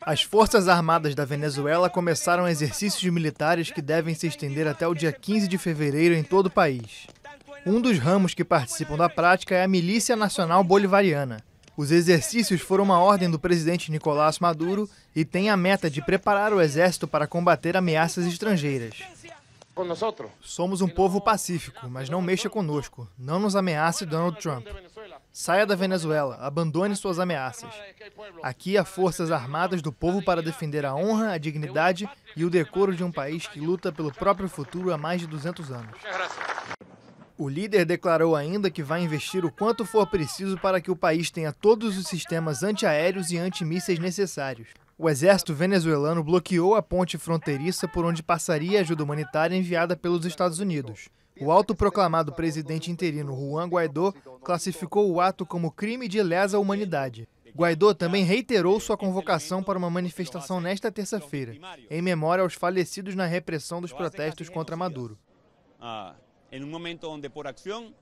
As Forças Armadas da Venezuela começaram exercícios militares que devem se estender até o dia 15 de fevereiro em todo o país. Um dos ramos que participam da prática é a Milícia Nacional Bolivariana. Os exercícios foram uma ordem do presidente Nicolás Maduro e têm a meta de preparar o exército para combater ameaças estrangeiras. Somos um povo pacífico, mas não mexa conosco. Não nos ameace Donald Trump. Saia da Venezuela, abandone suas ameaças. Aqui há forças armadas do povo para defender a honra, a dignidade e o decoro de um país que luta pelo próprio futuro há mais de 200 anos. O líder declarou ainda que vai investir o quanto for preciso para que o país tenha todos os sistemas antiaéreos e antimísseis necessários. O exército venezuelano bloqueou a ponte fronteiriça por onde passaria a ajuda humanitária enviada pelos Estados Unidos. O autoproclamado presidente interino Juan Guaidó classificou o ato como crime de lesa humanidade. Guaidó também reiterou sua convocação para uma manifestação nesta terça-feira, em memória aos falecidos na repressão dos protestos contra Maduro. Ah, em um momento onde, por ação